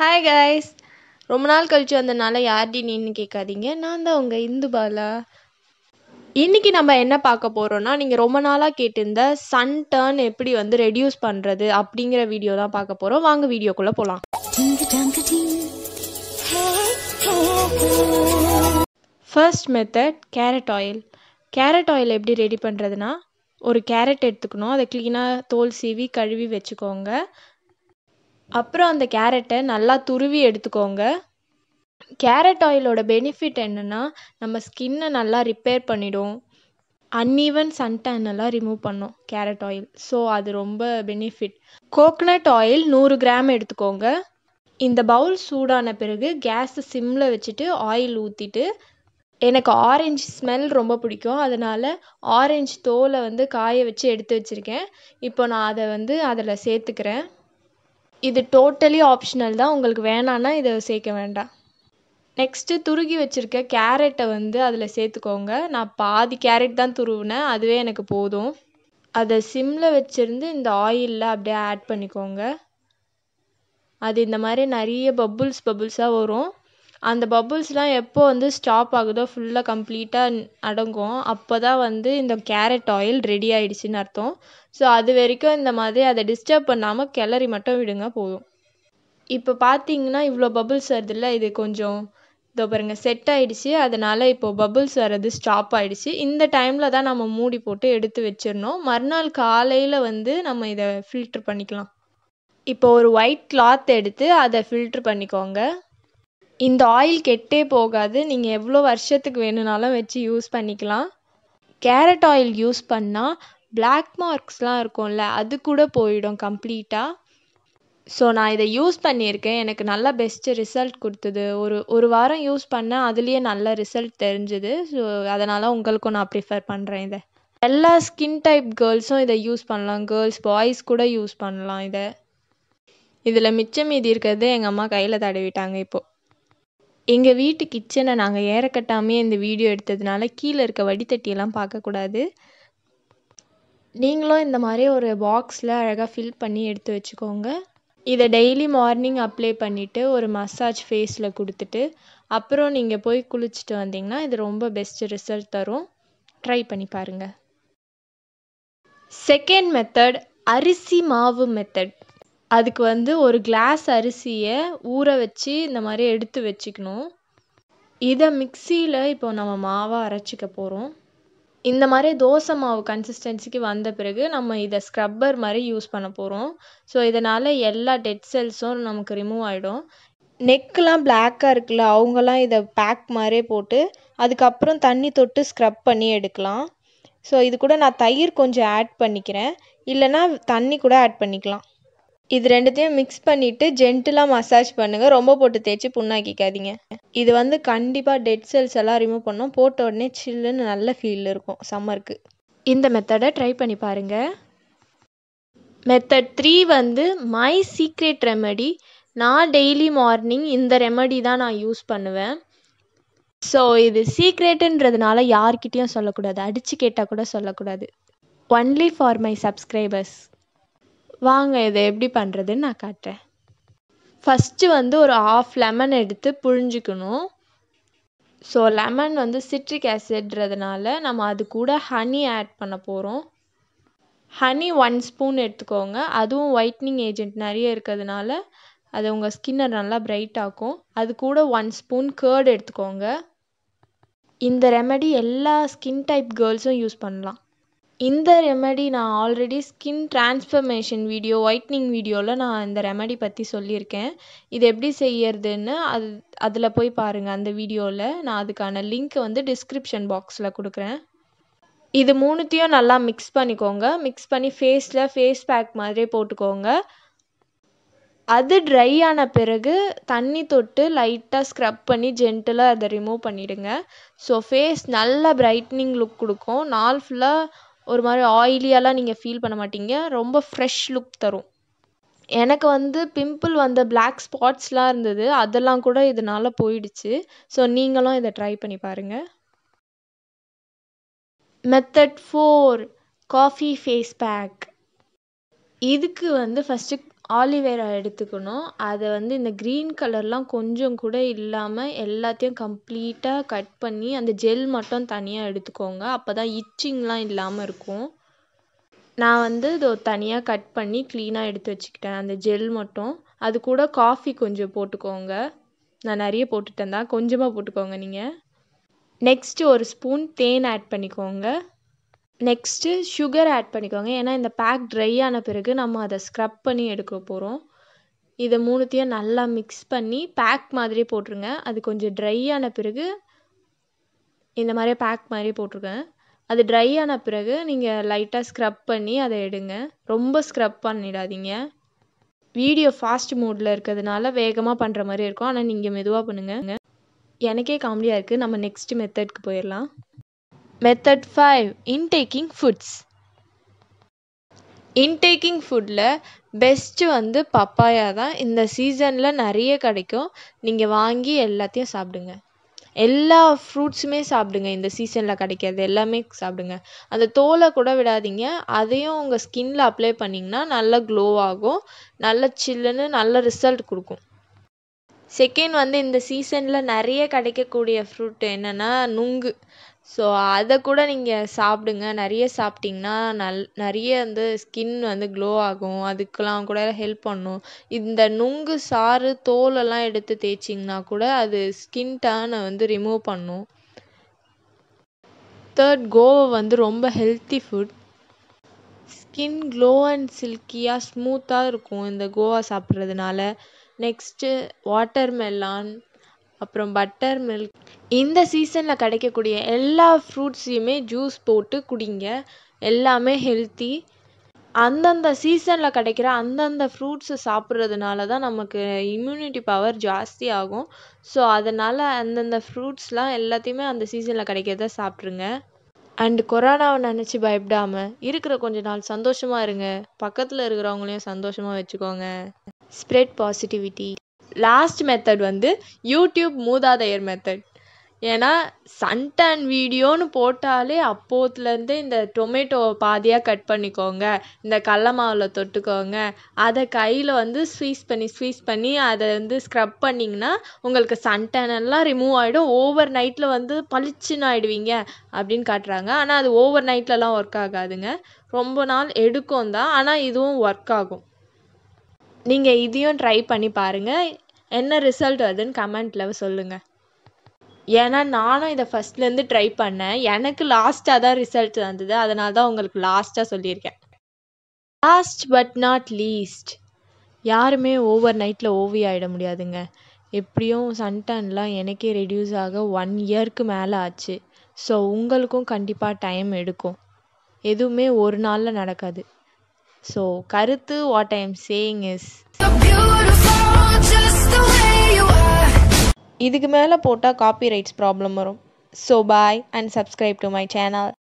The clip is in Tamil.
ஹாய் கைஸ் ரொம்ப நாள் கழிச்சு வந்தனால யார்டி நீன்னு கேட்காதீங்க நான் தான் உங்கள் இந்து பாலா இன்றைக்கி நம்ம என்ன பார்க்க போகிறோன்னா நீங்கள் ரொம்ப நாளாக கேட்டிருந்த சன் டர்ன் எப்படி வந்து ரெடியூஸ் பண்ணுறது அப்படிங்கிற வீடியோ தான் பார்க்க போகிறோம் வாங்க வீடியோக்குள்ளே போகலாம் first method carrot oil carrot oil எப்படி ரெடி பண்ணுறதுனா ஒரு கேரட் எடுத்துக்கணும் அதை க்ளீனாக தோல் சீவி கழுவி வச்சுக்கோங்க அப்புறம் அந்த கேரட்டை நல்லா துருவி எடுத்துக்கோங்க கேரட் ஆயிலோட பெனிஃபிட் என்னென்னா நம்ம ஸ்கின்னை நல்லா ரிப்பேர் பண்ணிடும் அன்ஈவன் சன்டேன் எல்லாம் ரிமூவ் பண்ணும் கேரட் ஆயில் ஸோ அது ரொம்ப பெனிஃபிட் கோக்னட் ஆயில் நூறு கிராம் எடுத்துக்கோங்க இந்த பவுல் சூடான பிறகு கேஸை சிம்மில் வச்சுட்டு ஆயில் ஊற்றிட்டு எனக்கு ஆரஞ்சு ஸ்மெல் ரொம்ப பிடிக்கும் அதனால் ஆரஞ்சு தோலை வந்து காய வச்சு எடுத்து வச்சுருக்கேன் இப்போ நான் அதை வந்து அதில் சேர்த்துக்கிறேன் இது டோட்டலி ஆப்ஷனல் தான் உங்களுக்கு வேணான்னா இதை சேர்க்க வேண்டாம் நெக்ஸ்ட்டு துருகி வச்சுருக்க கேரட்டை வந்து அதில் சேர்த்துக்கோங்க நான் பாதி கேரட் தான் துருவினேன் அதுவே எனக்கு போதும் அதை சிம்மில் வச்சுருந்து இந்த ஆயிலில் அப்படியே ஆட் பண்ணிக்கோங்க அது இந்த மாதிரி நிறைய பபுள்ஸ் பபுள்ஸாக வரும் அந்த பபுள்ஸ்லாம் எப்போ வந்து ஸ்டாப் ஆகுதோ ஃபுல்லாக கம்ப்ளீட்டாக அடங்கும் அப்போ தான் வந்து இந்த கேரட் ஆயில் ரெடி ஆகிடுச்சின்னு அர்த்தம் ஸோ அது வரைக்கும் இந்த மாதிரி அதை டிஸ்டர்ப் பண்ணாமல் கிளறி மட்டும் விடுங்க போதும் இப்போ பார்த்தீங்கன்னா இவ்வளோ பபுள்ஸ் வருதுல்ல இது கொஞ்சம் இதோ பாருங்க செட் ஆகிடுச்சி அதனால் இப்போது பபுள்ஸ் வர்றது ஸ்டாப் ஆகிடுச்சி இந்த டைமில் தான் நம்ம மூடி போட்டு எடுத்து வச்சிடணும் மறுநாள் காலையில் வந்து நம்ம இதை ஃபில்ட்ரு பண்ணிக்கலாம் இப்போ ஒரு ஒயிட் கிளாத் எடுத்து அதை ஃபில்ட்ரு பண்ணிக்கோங்க இந்த ஆயில் கெட்டே போகாது நீங்கள் எவ்வளோ வருஷத்துக்கு வேணும்னாலும் வச்சு யூஸ் பண்ணிக்கலாம் கேரட் ஆயில் யூஸ் பண்ணால் பிளாக் மார்க்ஸ்லாம் இருக்கும்ல அது கூட போயிடும் கம்ப்ளீட்டாக ஸோ நான் இதை யூஸ் பண்ணியிருக்கேன் எனக்கு நல்ல பெஸ்ட்டு ரிசல்ட் கொடுத்தது ஒரு ஒரு வாரம் யூஸ் பண்ணேன் அதுலேயே நல்ல ரிசல்ட் தெரிஞ்சுது ஸோ அதனால் உங்களுக்கும் நான் ப்ரிஃபர் பண்ணுறேன் இதை எல்லா ஸ்கின் டைப் கேர்ள்ஸும் இதை யூஸ் பண்ணலாம் கேர்ள்ஸ் பாய்ஸ் கூட யூஸ் பண்ணலாம் இதை இதில் மிச்சம் மீதி இருக்கிறது எங்கள் அம்மா கையில் தடவிட்டாங்க இப்போது எங்கள் வீட்டு கிச்சனை நாங்கள் ஏறக்கட்டாமையே இந்த வீடியோ எடுத்ததுனால கீழே இருக்க வடித்தட்டியெல்லாம் பார்க்கக்கூடாது நீங்களும் இந்த மாதிரி ஒரு பாக்ஸில் அழகாக ஃபில் பண்ணி எடுத்து வச்சுக்கோங்க இதை டெய்லி மார்னிங் அப்ளை பண்ணிவிட்டு ஒரு மசாஜ் ஃபேஸில் கொடுத்துட்டு அப்புறம் நீங்கள் போய் குளிச்சுட்டு வந்தீங்கன்னா இது ரொம்ப பெஸ்ட் ரிசல்ட் தரும் ட்ரை பண்ணி பாருங்கள் செகண்ட் மெத்தட் அரிசி மாவு மெத்தட் அதுக்கு வந்து ஒரு கிளாஸ் அரிசியை ஊற வச்சு இந்த மாதிரி எடுத்து வச்சுக்கணும் இதை மிக்சியில் இப்போ நம்ம மாவை அரைச்சிக்க போகிறோம் இந்த மாதிரி தோசை மாவு கன்சிஸ்டன்சிக்கு வந்த பிறகு நம்ம இதை ஸ்க்ரப்பர் மாதிரி யூஸ் பண்ண போகிறோம் ஸோ இதனால் எல்லா டெட் செல்ஸும் நமக்கு ரிமூவ் ஆகிடும் நெக்கெலாம் பிளாக்காக இருக்குல்ல அவங்களாம் இதை பேக் மாதிரியே போட்டு அதுக்கப்புறம் தண்ணி தொட்டு ஸ்க்ரப் பண்ணி எடுக்கலாம் ஸோ இது கூட நான் தயிர் கொஞ்சம் ஆட் பண்ணிக்கிறேன் இல்லைனா தண்ணி கூட ஆட் பண்ணிக்கலாம் இது ரெண்டுத்தையும் மிக்ஸ் பண்ணிவிட்டு ஜென்டிலாக மசாஜ் பண்ணுங்கள் ரொம்ப போட்டு தேய்ச்சி புண்ணாக்கிக்காதீங்க இது வந்து கண்டிப்பாக டெட் செல்ஸ் எல்லாம் ரிமூவ் பண்ணோம் போட்ட உடனே சில்லுன்னு நல்ல ஃபீல் இருக்கும் சம்மருக்கு இந்த மெத்தடை ட்ரை பண்ணி பாருங்கள் மெத்தட் த்ரீ வந்து மை சீக்ரெட் ரெமடி நான் டெய்லி மார்னிங் இந்த ரெமடி தான் நான் யூஸ் பண்ணுவேன் ஸோ இது சீக்ரெட்டுன்றதுனால யார்கிட்டையும் சொல்லக்கூடாது அடித்து கேட்டால் கூட சொல்லக்கூடாது ஒன்லி ஃபார் மை சப்ஸ்கிரைபர்ஸ் வாங்க இதை எப்படி பண்ணுறதுன்னு நான் காட்டுறேன் ஃபஸ்ட்டு வந்து ஒரு ஆஃப் லெமன் எடுத்து புழிஞ்சிக்கணும் ஸோ லெமன் வந்து சிட்ரிக் ஆசிட்றதுனால நம்ம அது கூட ஹனி ஆட் பண்ண போகிறோம் ஹனி ஒன் ஸ்பூன் எடுத்துக்கோங்க அதுவும் ஒயிட்னிங் ஏஜென்ட் நிறைய இருக்கிறதுனால அது உங்கள் ஸ்கின்னை நல்லா பிரைட் ஆக்கும் அது கூட ஒன் ஸ்பூன் கேர்டு எடுத்துக்கோங்க இந்த ரெமடி எல்லா ஸ்கின் டைப் கேர்ள்ஸும் யூஸ் பண்ணலாம் இந்த ரெமெடி நான் already skin transformation video whitening வீடியோவில் நான் இந்த ரெமெடி பற்றி சொல்லியிருக்கேன் இது எப்படி செய்யறதுன்னு அது அதில் போய் பாருங்கள் அந்த வீடியோவில் நான் அதுக்கான லிங்க் வந்து டிஸ்கிரிப்ஷன் பாக்ஸில் கொடுக்குறேன் இது மூணுத்தையும் நல்லா மிக்ஸ் பண்ணிக்கோங்க மிக்ஸ் பண்ணி ஃபேஸில் ஃபேஸ் பேக் மாதிரியே போட்டுக்கோங்க அது ட்ரை ஆன பிறகு தண்ணி தொட்டு லைட்டாக ஸ்க்ரப் பண்ணி ஜென்டலாக அதை ரிமூவ் பண்ணிவிடுங்க ஸோ ஃபேஸ் நல்லா பிரைட்னிங் லுக் கொடுக்கும் நாள் ஃபுல்லாக ஒரு மாதிரி ஆயிலியாலாம் நீங்கள் ஃபீல் பண்ண மாட்டீங்க ரொம்ப ஃப்ரெஷ் லுக் தரும் எனக்கு வந்து பிம்பிள் வந்த பிளாக் ஸ்பாட்ஸ்லாம் இருந்தது அதெல்லாம் கூட இதனால் போயிடுச்சு ஸோ நீங்களும் இதை ட்ரை பண்ணி பாருங்கள் method four coffee face pack இதுக்கு வந்து ஃபஸ்ட்டு ஆலிவேரா எடுத்துக்கணும் அதை வந்து இந்த க்ரீன் கலர்லாம் கொஞ்சம் கூட இல்லாமல் எல்லாத்தையும் கம்ப்ளீட்டாக கட் பண்ணி அந்த ஜெல் மட்டும் தனியாக எடுத்துக்கோங்க அப்போ தான் இச்சிங்லாம் இல்லாமல் இருக்கும் நான் வந்து இதோ தனியாக கட் பண்ணி க்ளீனாக எடுத்து வச்சுக்கிட்டேன் அந்த ஜெல் மட்டும் அது கூட காஃபி கொஞ்சம் போட்டுக்கோங்க நான் நிறைய போட்டுட்டேன் தான் கொஞ்சமாக போட்டுக்கோங்க நீங்கள் நெக்ஸ்ட்டு ஒரு ஸ்பூன் தேன் ஆட் பண்ணிக்கோங்க நெக்ஸ்ட்டு சுகர் ஆட் பண்ணிக்கோங்க ஏன்னா இந்த பேக் ட்ரை ஆன பிறகு நம்ம அதை ஸ்க்ரப் பண்ணி எடுக்க போகிறோம் இதை மூணுத்தையும் நல்லா மிக்ஸ் பண்ணி பேக் மாதிரி போட்டுருங்க அது கொஞ்சம் ட்ரை ஆன பிறகு இந்த மாதிரி பேக் மாதிரி போட்டிருங்க அது ட்ரை ஆன பிறகு நீங்கள் லைட்டாக ஸ்க்ரப் பண்ணி அதை எடுங்க ரொம்ப ஸ்க்ரப் பண்ணிடாதீங்க வீடியோ ஃபாஸ்ட் மூடில் இருக்கிறதுனால வேகமாக பண்ணுற மாதிரி இருக்கும் ஆனால் நீங்கள் மெதுவாக பண்ணுங்கள் எனக்கே காமெடியாக இருக்குது நம்ம நெக்ஸ்ட் மெத்தட்க்கு போயிடலாம் method five intaking foods intaking ஃபுட்டில் பெஸ்ட்டு வந்து பப்பாயா தான் இந்த சீசனில் நிறைய கிடைக்கும் நீங்கள் வாங்கி எல்லாத்தையும் சாப்பிடுங்க எல்லா ஃப்ரூட்ஸுமே சாப்பிடுங்க இந்த சீசனில் கிடைக்கிறது எல்லாமே சாப்பிடுங்க அந்த தோலை கூட விடாதீங்க அதையும் உங்கள் ஸ்கின்ல அப்ளை பண்ணிங்கன்னா நல்லா க்ளோ ஆகும் நல்ல சில்லுன்னு நல்ல ரிசல்ட் கொடுக்கும் செகண்ட் வந்து இந்த சீசனில் நிறைய கிடைக்கக்கூடிய ஃப்ரூட் என்னென்னா நுங்கு ஸோ அதை கூட நீங்கள் சாப்பிடுங்க நிறைய சாப்பிட்டிங்கன்னா நல் நிறைய வந்து ஸ்கின் வந்து க்ளோ ஆகும் அதுக்கெலாம் கூட ஹெல்ப் பண்ணும் இந்த நுங்கு சாறு தோலெல்லாம் எடுத்து தேய்ச்சிங்கன்னா கூட அது ஸ்கின் டேனை வந்து ரிமூவ் பண்ணும் தேர்ட் கோவா வந்து ரொம்ப healthy food skin glow and சில்கியாக ஸ்மூத்தாக இருக்கும் இந்த கோவா சாப்பிட்றதுனால நெக்ஸ்ட்டு வாட்டர் மெலான் அப்புறம் பட்டர் மில்க் இந்த சீசனில் கிடைக்கக்கூடிய எல்லா ஃப்ரூட்ஸையுமே ஜூஸ் போட்டு குடிங்க எல்லாமே ஹெல்த்தி அந்தந்த சீசனில் கிடைக்கிற அந்தந்த ஃப்ரூட்ஸை சாப்பிட்றதுனால தான் நமக்கு இம்யூனிட்டி பவர் ஜாஸ்தி ஆகும் ஸோ அதனால் அந்தந்த ஃப்ரூட்ஸ்லாம் எல்லாத்தையுமே அந்த சீசனில் கிடைக்கிறத சாப்பிட்ருங்க அண்ட் கொரோனாவை நினச்சி பயப்படாமல் இருக்கிற கொஞ்ச நாள் சந்தோஷமாக இருங்க பக்கத்தில் இருக்கிறவங்களையும் சந்தோஷமாக வச்சுக்கோங்க ஸ்ப்ரெட் பாசிட்டிவிட்டி லாஸ்ட் மெத்தட் வந்து யூடியூப் மூதாதையர் மெத்தட் ஏன்னா சன்டன் வீடியோன்னு போட்டாலே அப்போத்துலேருந்து இந்த டொமேட்டோவை பாதியாக கட் பண்ணிக்கோங்க இந்த கடல மாவில் தொட்டுக்கோங்க அதை கையில் வந்து ஸ்வீஸ் பண்ணி ஸ்வீஸ் பண்ணி அதை வந்து ஸ்க்ரப் பண்ணிங்கன்னா உங்களுக்கு சன்டன் எல்லாம் ரிமூவ் ஆகிடும் ஓவர் நைட்டில் வந்து பளிச்சுன்னு ஆகிடுவீங்க அப்படின்னு காட்டுறாங்க ஆனால் அது ஓவர் நைட்லலாம் ஒர்க் ஆகாதுங்க ரொம்ப நாள் எடுக்கும் தான் ஆனால் இதுவும் ஒர்க் ஆகும் நீங்கள் இதையும் ட்ரை பண்ணி பாருங்கள் என்ன ரிசல்ட் வருதுன்னு கமெண்ட்டில் சொல்லுங்கள் ஏன்னா நானும் இதை ஃபஸ்ட்லேருந்து ட்ரை பண்ணேன் எனக்கு லாஸ்ட்டாக தான் ரிசல்ட் வந்தது அதனால தான் உங்களுக்கு லாஸ்ட்டாக சொல்லியிருக்கேன் லாஸ்ட் பட் நாட் லீஸ்ட் யாருமே ஓவர் நைட்டில் ஓவிய ஆகிட முடியாதுங்க எப்படியும் சன்டன்லாம் எனக்கே ரெடியூஸ் ஆக ஒன் இயர்க்கு மேலே ஆச்சு ஸோ உங்களுக்கும் கண்டிப்பாக டைம் எடுக்கும் எதுவுமே ஒரு நாளில் நடக்காது ஸோ கருத்து what I am saying is இதுக்கு மேலே போட்டால் காப்பி ரைட்ஸ் ப்ராப்ளம் வரும் so bye and subscribe to my channel